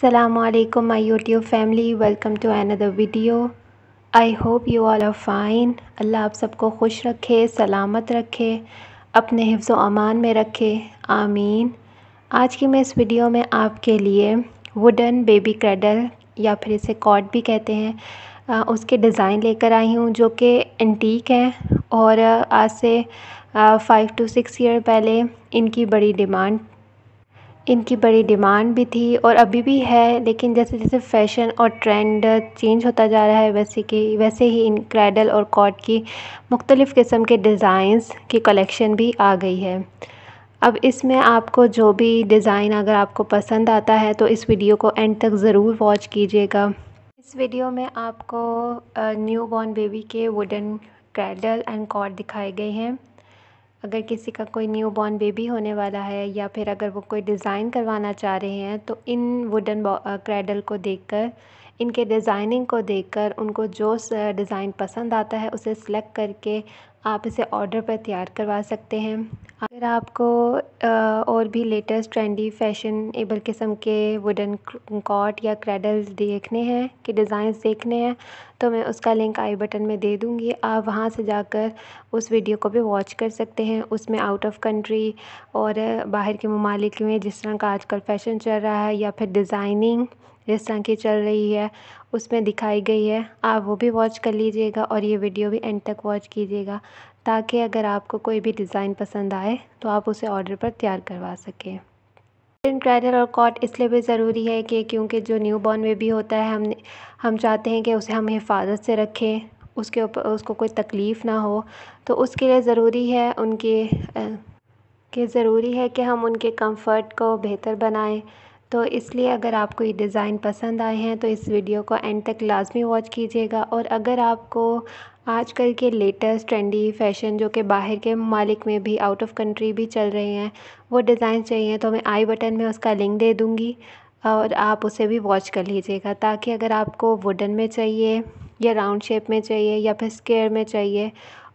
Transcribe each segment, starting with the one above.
Assalamualaikum my YouTube family welcome to another video I hope you all are fine अल्लाह आप सबको खुश रखे सलामत रखे अपने हिफ्ज़ अमान में रखे आमीन आज की मैं इस वीडियो में आपके लिए वुडन बेबी क्रेडल या फिर इसे कॉट भी कहते हैं उसके डिज़ाइन लेकर आई हूँ जो कि एंटीक हैं और आज से फ़ाइव टू सिक्स ईयर पहले इनकी बड़ी डिमांड इनकी बड़ी डिमांड भी थी और अभी भी है लेकिन जैसे जैसे फ़ैशन और ट्रेंड चेंज होता जा रहा है वैसे कि वैसे ही इन क्रैडल और कॉट की मुख्तलिफ़ किस्म के डिज़ाइंस की कलेक्शन भी आ गई है अब इसमें आपको जो भी डिज़ाइन अगर आपको पसंद आता है तो इस वीडियो को एंड तक ज़रूर वॉच कीजिएगा इस वीडियो में आपको न्यू बॉर्न बेबी के वुडन क्रैडल एंड कॉट दिखाए गए हैं अगर किसी का कोई न्यू बॉर्न बेबी होने वाला है या फिर अगर वो कोई डिज़ाइन करवाना चाह रहे हैं तो इन वुडन क्रेडल को देखकर इनके डिज़ाइनिंग को देखकर उनको जो डिज़ाइन पसंद आता है उसे सिलेक्ट करके आप इसे ऑर्डर पर तैयार करवा सकते हैं अगर आपको और भी लेटेस्ट ट्रेंडी फैशन एबल किस्म के वुडन कॉट या क्रेडल्स देखने हैं कि डिज़ाइंस देखने हैं तो मैं उसका लिंक आई बटन में दे दूँगी आप वहाँ से जाकर उस वीडियो को भी वॉच कर सकते हैं उसमें आउट ऑफ कंट्री और बाहर के ममालिक में जिस तरह का आजकल फ़ैशन चल रहा है या फिर डिज़ाइनिंग जिस तरह की चल रही है उसमें दिखाई गई है आप वो भी वॉच कर लीजिएगा और ये वीडियो भी एंड तक वॉच कीजिएगा ताकि अगर आपको कोई भी डिज़ाइन पसंद आए तो आप उसे ऑर्डर पर तैयार करवा सकें ट्राइडल और कॉट इसलिए भी ज़रूरी है कि क्योंकि जो न्यू बॉर्न बेबी होता है हम हम चाहते हैं कि उसे हम हिफाजत से रखें उसके ऊपर उसको कोई तकलीफ़ ना हो तो उसके लिए ज़रूरी है उनके के ज़रूरी है कि हम उनके कंफर्ट को बेहतर बनाएं तो इसलिए अगर आपको ये डिज़ाइन पसंद आए हैं तो इस वीडियो को एंड तक लाजमी वॉच कीजिएगा और अगर आपको आजकल के लेटेस्ट ट्रेंडी फैशन जो कि बाहर के मालिक में भी आउट ऑफ कंट्री भी चल रहे हैं वो डिज़ाइन चाहिए तो मैं आई बटन में उसका लिंक दे दूँगी और आप उसे भी वॉच कर लीजिएगा ताकि अगर आपको वुडन में चाहिए या राउंड शेप में चाहिए या फिर स्केयर में चाहिए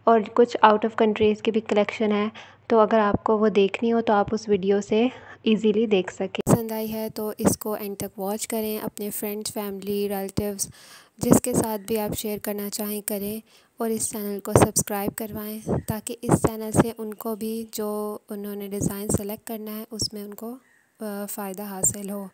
और कुछ आउट ऑफ कंट्रीज़ की भी कलेक्शन है तो अगर आपको वो देखनी हो तो आप उस वीडियो से इजीली देख सकें पसंद आई है तो इसको एंड तक वॉच करें अपने फ्रेंड्स फैमिली रिलेटिव्स जिसके साथ भी आप शेयर करना चाहें करें और इस चैनल को सब्सक्राइब करवाएं ताकि इस चैनल से उनको भी जो उन्होंने डिज़ाइन सेलेक्ट करना है उसमें उनको फ़ायदा हासिल हो